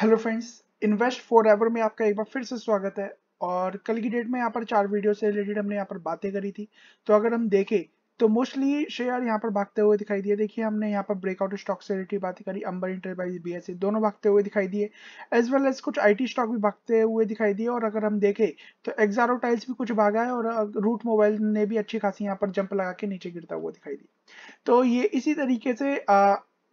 hello friends invest forever में आपका एक बार फिर से स्वागत है और कल की डेट में यहाँ पर चार वीडियो से रिलेटेड हमने यहाँ पर बातें करी थी तो अगर हम देखें तो मोस्टली शेयर यहाँ पर भागते हुए दिखाई दिए देखिए हमने यहाँ पर ब्रेकआउट स्टॉक से रिलेटेड बातें करी अंबर इंटरप्राइज बी दोनों भागते हुए दिखाई दिए एज वेल एज कुछ आई स्टॉक भी भागते हुए दिखाई दिए और अगर हम देखें तो एक्जारो टाइल्स भी कुछ भागा है और रूट मोबाइल ने भी अच्छी खासी यहाँ पर जंप लगा के नीचे गिरता हुआ दिखाई दिया तो ये इसी तरीके से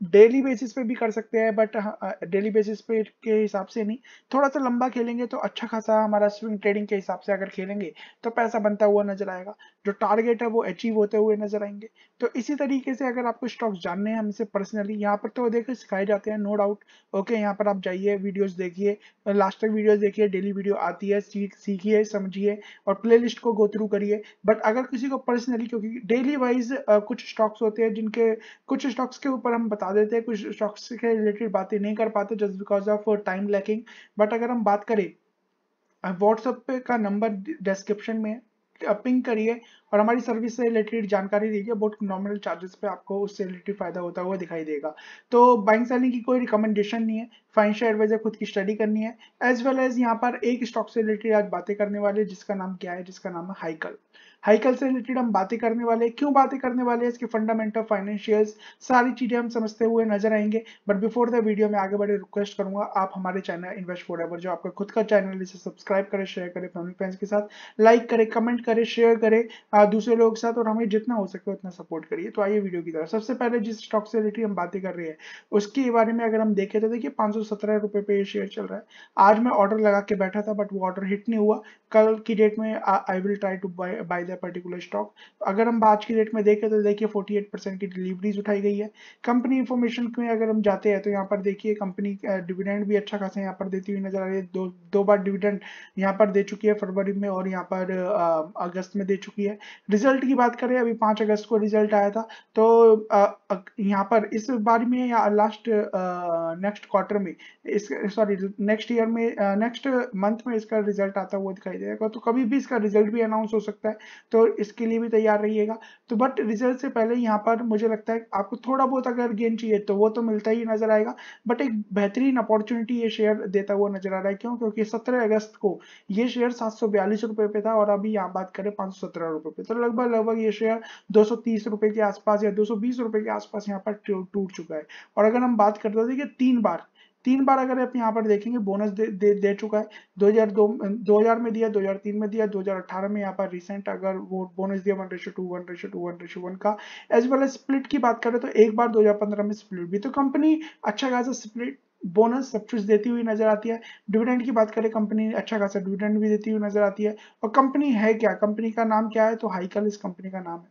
डेली बेसिस पे भी कर सकते हैं बट हाँ, डेली बेसिस पे के हिसाब से नहीं थोड़ा सा लंबा खेलेंगे तो अच्छा खासा हमारा स्विंग ट्रेडिंग के हिसाब से अगर खेलेंगे तो पैसा बनता हुआ नजर आएगा जो टारगेट है वो अचीव होते हुए नजर आएंगे तो इसी तरीके से अगर आपको स्टॉक्स जानने हैं हमसे पर्सनली यहाँ पर तो देखो सिखाए जाते हैं नो डाउट ओके यहाँ पर आप जाइए वीडियोज देखिए लास्ट तक वीडियोज देखिए डेली वीडियो आती है सीखिए समझिए और प्ले को गो थ्रू करिए बट अगर किसी को पर्सनली क्योंकि डेली वाइज कुछ स्टॉक्स होते हैं जिनके कुछ स्टॉक्स के ऊपर हम बता बता देते हैं कुछ स्टॉक्स के रिलेटेड बातें नहीं कर पाते just because of time lacking but अगर हम बात करें व्हाट्सएप का नंबर डिस्क्रिप्शन में पिंग करिए और हमारी सर्विस से रिलेटेड जानकारी दीजिए बहुत नॉर्मल चार्जेस पे आपको उससे रिलेटेड फायदा होता हुआ दिखाई देगा तो बाइंग सेलिंग की कोई रिकमेंडेशन नहीं है फाइनेंशियल एडवाइजर खुद की स्टडी करनी है एज वेल एज यहाँ पर एक स्टॉक से रिलेटेड आज बातें करने वाले जिसका नाम क्या है जिसका नाम है हाइकल हाइकल से रिलेटेड हम बातें करने वाले हैं क्यों बातें करने वाले हैं इसके फंडामेंटल फाइनेंशियल्स सारी चीजें हम समझते हुए नजर आएंगे बट बिफोर द वीडियो में आगे बढ़े रिक्वेस्ट करूंगा आप हमारे चैनल इन्वेस्ट फॉर एवर जो आपका खुद का चैनल है इसे सब्सक्राइब करें शेयर करें फैमिली फ्रेंड्स के साथ लाइक करें कमेंट करें शेयर करें दूसरे लोगों के साथ और हमें जितना हो सके उतना सपोर्ट करिए तो आइए वीडियो की तरफ सबसे पहले जिस स्टॉक से रिलेटेड हम बातें कर रहे हैं उसके बारे में अगर हम देखें तो देखिए पाँच रुपए पे ये शेयर चल रहा है आज मैं ऑर्डर लगा के बैठा था बट वो ऑर्डर हिट नहीं हुआ कल की डेट में I will try to buy the particular stock अगर हम आज की डेट में देखें तो देखिए परसेंट की डिलीवरीज उठाई गई है कंपनी इन्फॉर्मेशन में अगर हम जाते हैं तो यहाँ पर देखिए कंपनी डिविडेंड भी अच्छा खासा यहाँ पर देती हुई नजर आ रही है दो दो बार डिविडेंड यहाँ पर दे चुकी है फरवरी में और यहाँ पर अगस्त में दे चुकी है रिजल्ट की बात करें अभी पांच अगस्त को रिजल्ट आया था तो यहाँ पर इस बार में या लास्ट नेक्स्ट क्वार्टर में इस सॉरी नेक्स्ट ईयर में नेक्स्ट मंथ में इसका रिजल्ट आता हुआ दिखाई देगा तो कभी भी इसका रिजल्ट भी अनाउंस हो सकता है तो इसके लिए भी तैयार रहिएगा तो बट रिजल्ट से पहले यहाँ पर मुझे लगता है आपको थोड़ा बहुत अगर गेन चाहिए तो वो तो मिलता ही नजर आएगा बट एक बेहतरीन अपॉर्चुनिटी ये शेयर देता हुआ नजर आ रहा है क्यों क्योंकि सत्रह अगस्त को ये शेयर सात सौ बयालीस रुपए पे था और अभी यहाँ बात करें पाँच सौ सत्रह रुपए पे पे तो लगभग लगभग ये शेयर दो सौ के आसपास या दो रुपए के आसपास यहाँ पर टूट चुका है और अगर हम बात करते थे तीन बार तीन बार अगर आप यहाँ पर देखेंगे बोनस दे, दे, दे चुका है 2002 2000 में दिया 2003 में दिया 2018 में यहाँ पर रिसेंट अगर वो बोनस दिया one ratio two one ratio two one ratio one का एज वेल एज स्प्लिट की बात करें तो एक बार 2015 में स्प्लिट भी तो कंपनी अच्छा खासा स्प्लिट बोनस सब कुछ देती हुई नजर आती है डिविडेंड की बात करें कंपनी अच्छा खासा डिविडेंड भी देती हुई नजर आती है और कंपनी है क्या कंपनी का नाम क्या है तो हाईकल इस कंपनी का नाम है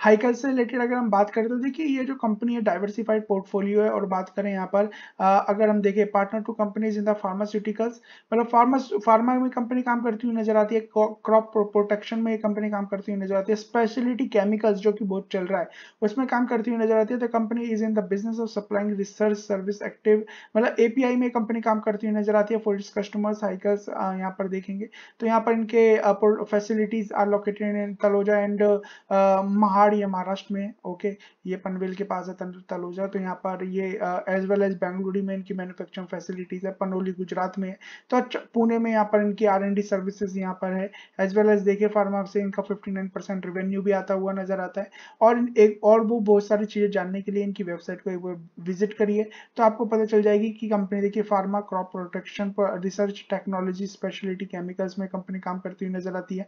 हाइकल से रिलेटेड अगर हम बात करें तो देखिए ये जो कंपनी है डाइवर्सिफाइड पोर्टफोलियो है और बात करें यहाँ पर आ, अगर हम देखें partner two companies in the pharmaceuticals मतलब फार्मा फार्मा में कंपनी काम करती हुई नजर आती है क्रॉप प्रोटेक्शन में ये कंपनी काम करती हुई नजर आती है स्पेशलिटी केमिकल्स जो कि बहुत चल रहा है उसमें काम करती हुई नजर आती है the company is in the business of supplying research service active मतलब एपीआई में कंपनी काम करती हुई नजर आती है फॉर इट्स कस्टमर्स हाइकल्स यहाँ पर देखेंगे तो यहाँ पर इनके facilities are located in Taloja and Mahad ये महाराष्ट्र में ओके ये पनवेल के पास है तलोजा तो यहाँ पर ये एज वेल एज बेंगलुरु में इनकी मैन्युफैक्चरिंग फैसिलिटीज है पनोली गुजरात में तो पुणे में यहाँ पर इनकी आर एंड डी सर्विसेज यहाँ पर है एज वेल एज देखे फार्मा से इनका फिफ्टी रेवेन्यू भी आता हुआ नजर आता है और एक और वो बहुत सारी चीजें जानने के लिए इनकी वेबसाइट को एक बार विजिट करिए तो आपको पता चल जाएगी कि कंपनी देखिए फार्मा क्रॉप प्रोटेक्शन पर रिसर्च टेक्नोलॉजी स्पेशलिटी केमिकल्स में कंपनी काम करती हुई नजर आती है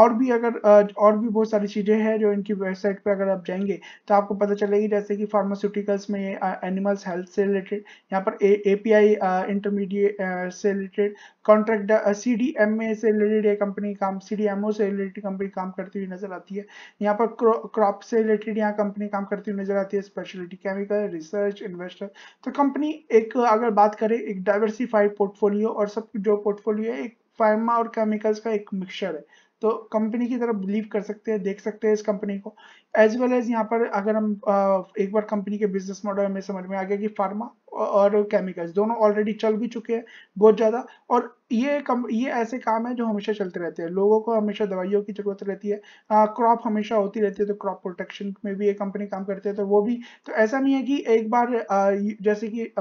और भी अगर और भी बहुत सारी चीजें हैं जो इनकी वेबसाइट पे अगर आप जाएंगे तो आपको पता चलेगी जैसे कि फार्मास्यूटिकल्स में एनिमल्स हेल्थ से रिलेटेड यहाँ पर ए पी इंटरमीडिएट से related contract C D M A से रिलेटेड ये कंपनी काम सी डी एम ओ से रिलेटेड कंपनी काम करती हुई नजर आती है यहाँ पर क्रॉप से रिलेटेड यहाँ कंपनी काम करती हुई नजर आती है स्पेशलिटी केमिकल रिसर्च इन्वेस्टर तो कंपनी एक अगर बात करें एक डाइवर्सिफाइड पोर्टफोलियो और सब जो पोर्टफोलियो है एक फार्मा और केमिकल्स का एक मिक्सचर है तो कंपनी की तरफ बिलीव कर सकते हैं देख सकते हैं इस कंपनी को एज वेल एज यहाँ पर अगर हम एक बार कंपनी के बिजनेस मॉडल में समझ में आ गया कि फार्मा और केमिकल्स दोनों ऑलरेडी चल भी चुके हैं बहुत ज़्यादा और ये कम ये ऐसे काम है जो हमेशा चलते रहते हैं लोगों को हमेशा दवाइयों की ज़रूरत रहती है क्रॉप हाँ, हमेशा होती रहती है तो क्रॉप प्रोटेक्शन में भी ये कंपनी काम करती है तो वो भी तो ऐसा नहीं है कि एक बार आ, जैसे कि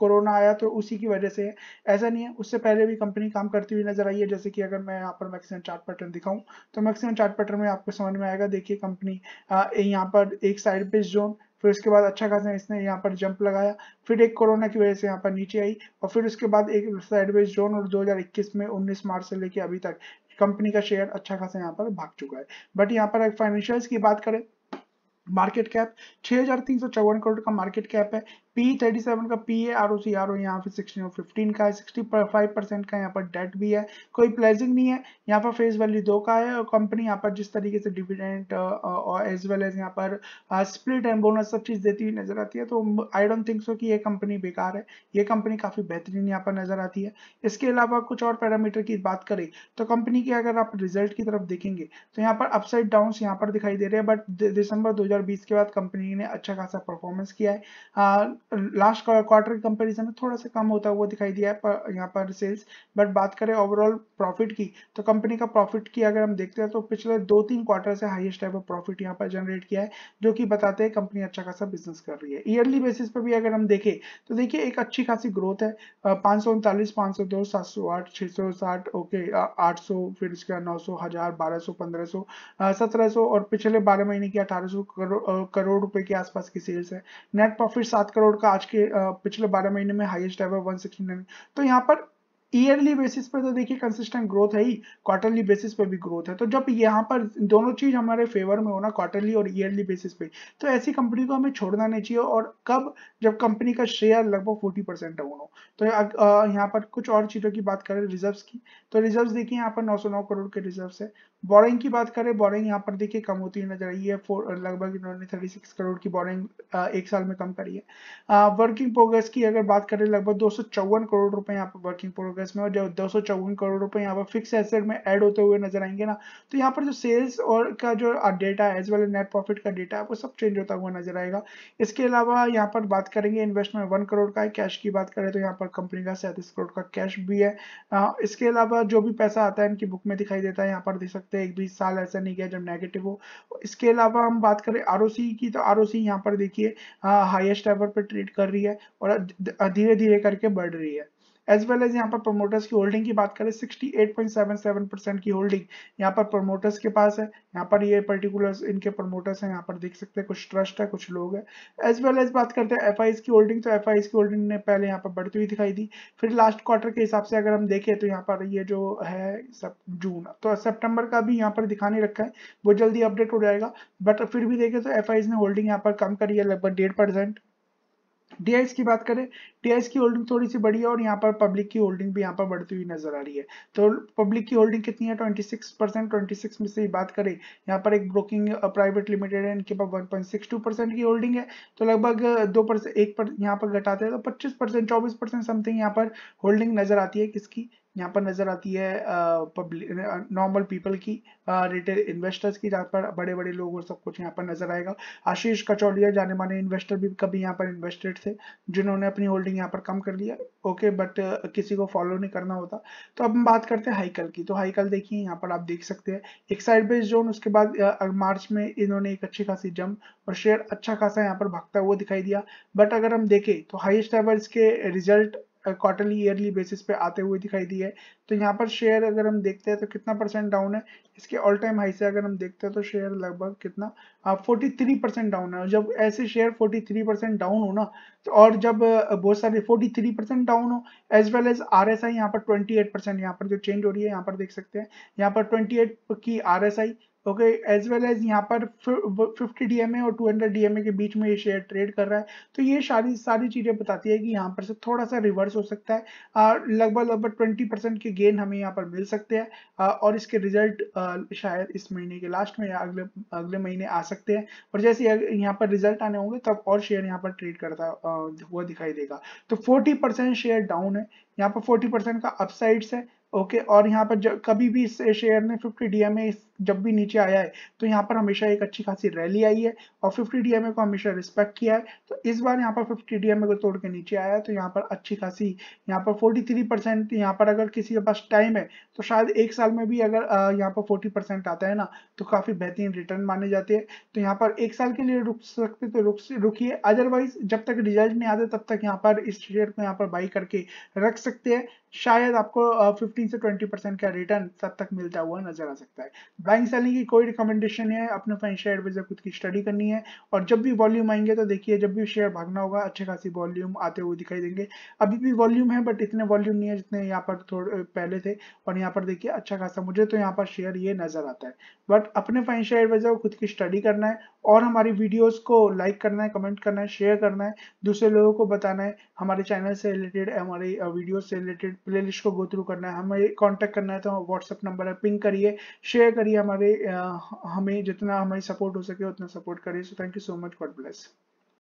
कोरोना आया तो उसी की वजह से है ऐसा नहीं है उससे पहले भी कंपनी काम करती हुई नजर आई है जैसे कि अगर मैं यहाँ पर मैक्सिमम चार्ट पैटर्न दिखाऊँ तो मैक्सिमम चार्ट पैटर्न में आपको समझ में आएगा देखिए कंपनी यहाँ पर एक साइड पे जोन फिर उसके बाद अच्छा खासा इसने यहाँ पर जंप लगाया फिर एक कोरोना की वजह से यहाँ पर नीचे आई और फिर उसके बाद एक साइडवेज जोन और 2021 में 19 मार्च से लेके अभी तक कंपनी का शेयर अच्छा खासा यहाँ पर भाग चुका है बट यहाँ पर फाइनेंशियल की बात करें मार्केट कैप छह करोड़ का मार्केट कैप है पी थर्टी सेवन का पी है R O C R O यहाँ पे सिक्सटीन और फिफ्टीन का है सिक्सटी फाइव परसेंट का यहाँ पर डेट भी है कोई प्लेजिंग नहीं है यहाँ पर फेस वैल्यू दो का है और कंपनी यहाँ पर जिस तरीके से डिविडेंट uh, uh, और एज वेल एज यहाँ पर स्प्लिट एंड बोनस सब चीज़ देती हुई नजर आती है तो आई डोंट थिंक सो कि ये कंपनी बेकार है ये कंपनी काफ़ी बेहतरीन यहाँ पर नजर आती है इसके अलावा कुछ और पैरामीटर की बात करें तो कंपनी के अगर आप रिजल्ट की तरफ देखेंगे तो यहाँ पर अपसाइड डाउन यहाँ पर दिखाई दे रहे हैं बट दिसंबर दो के बाद कंपनी ने अच्छा खासा परफॉर्मेंस किया है uh, लास्ट क्वार्टर के कंपैरिजन में थोड़ा सा कम होता हुआ दिखाई दिया है यहाँ पर सेल्स बट बात करें ओवरऑल प्रॉफिट की तो कंपनी का प्रॉफिट की अगर हम देखते हैं तो पिछले दो तीन क्वार्टर से हाईएस्ट ऑफ प्रॉफिट यहाँ पर जनरेट किया है जो कि बताते हैं कंपनी अच्छा खासा बिजनेस कर रही है ईयरली बेसिस पर भी अगर हम देखें तो देखिए एक अच्छी खासी ग्रोथ है पाँच सौ उनतालीस पाँच सौ दो सात सौ आठ सौ साठ ओके आठ सौ फिर इसके नौ सौ हज़ार बारह सौ पंद्रह सत्रह सौ और पिछले बारह महीने की अठारह सौ करोड़ रुपए के आसपास की सेल्स है नेट प्रॉफिट सात करोड़ का आज के पिछले बारह महीने में हाईएस्ट एवर 169 तो यहाँ पर ईयरली बेसिस पर तो देखिए कंसिस्टेंट ग्रोथ है ही क्वार्टरली बेसिस पर भी ग्रोथ है तो जब यहाँ पर दोनों चीज हमारे फेवर में होना क्वार्टरली और ईयरली बेसिस पे तो ऐसी कंपनी को हमें छोड़ना नहीं चाहिए और कब जब कंपनी का शेयर लगभग फोर्टी परसेंट है तो यहाँ पर कुछ और चीजों की बात करें रिजर्व की तो रिजर्व देखिए यहाँ पर नौ करोड़ के रिजर्व है बोरिंग की बात करें बोरिंग यहाँ पर देखिए कम होती नजर आई है लगभग इन्होंने 36 करोड़ की बोरिंग एक साल में कम करी है वर्किंग प्रोग्रेस की अगर बात करें लगभग दो करोड़ रुपए यहाँ पर वर्किंग प्रोग्रेस प्रोग्रेस में और जो दो सौ करोड़ रुपए यहाँ पर फिक्स एसेट में ऐड होते हुए नजर आएंगे ना तो यहाँ पर जो सेल्स और का जो डेटा है as well as net profit का डेटा है वो सब चेंज होता हुआ नजर आएगा इसके अलावा यहाँ पर बात करेंगे इन्वेस्टमेंट वन करोड़ का है कैश की बात करें तो यहाँ पर कंपनी का सैंतीस करोड़ का कैश भी है इसके अलावा जो भी पैसा आता है इनकी बुक में दिखाई देता है यहाँ पर देख सकते हैं एक बीस साल ऐसा नहीं गया जब नेगेटिव हो इसके अलावा हम बात करें आर की तो आर ओ यहाँ पर देखिए हाइएस्ट एवर पर ट्रेड कर रही है और धीरे धीरे करके बढ़ रही है एज वेल एज यहाँ पर प्रमोटर्स की होल्डिंग की बात करें सेवन परसेंट की होल्डिंग यहाँ पर प्रमोटर्स के पास है यहाँ पर ये पर्टिकुलर इनके प्रमोटर्स हैं यहाँ पर देख सकते हैं कुछ ट्रस्ट है कुछ लोग है एज वेल एज बात करते हैं एफ की होल्डिंग तो एफ की होल्डिंग ने पहले यहाँ पर बढ़ती हुई दिखाई दी फिर लास्ट क्वार्टर के हिसाब से अगर हम देखें तो यहाँ पर ये जो है सब जून तो सेप्टेम्बर का भी यहाँ पर दिखाने रखा है वो जल्दी अपडेट हो जाएगा बट फिर भी देखें तो एफ ने होल्डिंग यहाँ पर कम करी है लगभग डेढ़ परसेंट डीआईएस की बात करें डीआईएस की होल्डिंग थोड़ी सी बड़ी है और यहाँ पर पब्लिक की होल्डिंग भी यहाँ पर बढ़ती हुई नजर आ रही है तो पब्लिक की होल्डिंग कितनी है 26 परसेंट ट्वेंटी में से बात करें यहाँ पर एक ब्रोकिंग प्राइवेट लिमिटेड है इनके पास टू परसेंट की होल्डिंग है तो लगभग दो परसेंट एक पर यहाँ पर घटाते हैं तो पच्चीस परसेंट चौबीस परसेंट समथिंग यहाँ पर होल्डिंग नजर आती है किसकी यहाँ पर नजर आती है नॉर्मल पीपल की रिटेल इन्वेस्टर्स की जहाँ पर बड़े बड़े लोग और सब कुछ यहाँ पर नजर आएगा आशीष कचौलिया जाने माने इन्वेस्टर भी कभी यहाँ पर इन्वेस्टेड थे जिन्होंने अपनी होल्डिंग यहाँ पर कम कर लिया ओके बट किसी को फॉलो नहीं करना होता तो अब हम बात करते हैं हाइकल की तो हाइकल देखिए यहाँ पर आप देख सकते हैं एक साइड बेस जोन उसके बाद मार्च में इन्होंने एक अच्छी खासी जम और शेयर अच्छा खासा यहाँ पर भागता हुआ दिखाई दिया बट अगर हम देखें तो हाइस्ट एवर इसके रिजल्ट क्वार्टरली ईयरली बेसिस पे आते हुए दिखाई दी है तो यहाँ पर शेयर अगर हम देखते हैं तो कितना परसेंट डाउन है इसके ऑल टाइम हाई से अगर हम देखते हैं तो शेयर लगभग कितना फोर्टी थ्री परसेंट डाउन है जब ऐसे share forty three percent down हो ना तो और जब बहुत सारे फोर्टी थ्री परसेंट डाउन हो as well as R S I यहाँ पर ट्वेंटी एट परसेंट यहाँ पर जो चेंज हो रही है यहाँ पर देख सकते हैं यहाँ पर ट्वेंटी एट की R S I okay as well as यहाँ पर 50 डीएमए और 200 डीएमए के बीच में ये शेयर ट्रेड कर रहा है तो ये सारी सारी चीज़ें बताती है कि यहाँ पर से थोड़ा सा रिवर्स हो सकता है लगभग लगभग 20 परसेंट के गेन हमें यहाँ पर मिल सकते हैं और इसके रिजल्ट शायद इस महीने के लास्ट में या अगले अगले महीने आ सकते हैं और जैसे यहाँ पर रिजल्ट आने होंगे तब और शेयर यहाँ पर ट्रेड करता हुआ दिखाई देगा तो फोर्टी शेयर डाउन है यहाँ पर फोर्टी का अपसाइड्स है ओके और यहाँ पर कभी भी इस शेयर ने फिफ्टी डीएमए जब भी नीचे आया है तो यहाँ पर हमेशा एक अच्छी खासी रैली आई है और फिफ्टी डी को हमेशा रिस्पेक्ट किया है तो इस बार यहाँ पर फिफ्टी डी को तोड़ के नीचे आया है तो यहाँ पर अच्छी खासी यहाँ पर फोर्टी थ्री परसेंट यहाँ पर अगर किसी के पास टाइम है तो शायद एक साल में भी अगर यहाँ पर फोर्टी परसेंट आता है ना तो काफी बेहतरीन रिटर्न माने जाते हैं तो यहाँ पर एक साल के लिए रुक सकते तो रुक रुकिए अदरवाइज जब तक रिजल्ट नहीं आते तब तक यहाँ पर इस शेयर को यहाँ पर बाई करके रख सकते हैं शायद आपको फिफ्टीन से ट्वेंटी परसेंट का रिटर्न तब तक मिलता हुआ नजर आ सकता है बाइंग सेलिंग की कोई रिकमेंडेशन नहीं है अपने फाइन शेयर पर खुद की स्टडी करनी है और जब भी वॉल्यूम आएंगे तो देखिए जब भी शेयर भागना होगा अच्छे खासी वॉल्यूम आते हुए दिखाई देंगे अभी भी वॉल्यूम है बट इतने वॉल्यूम नहीं है जितने यहाँ पर थोड़े पहले थे और यहाँ पर देखिए अच्छा खासा मुझे तो यहाँ पर शेयर ये नजर आता है बट अपने फाइन शेयर पर खुद की स्टडी करना है और हमारी वीडियोस को लाइक करना है कमेंट करना है शेयर करना है दूसरे लोगों को बताना है हमारे चैनल से रिलेटेड हमारे वीडियो से रिलेटेड प्लेलिस्ट को गो थ्रू करना है हमें कांटेक्ट करना है तो व्हाट्सएप नंबर है पिंक करिए शेयर करिए हमारे हमें जितना हमारी सपोर्ट हो सके उतना सपोर्ट करिए so thank you so much God bless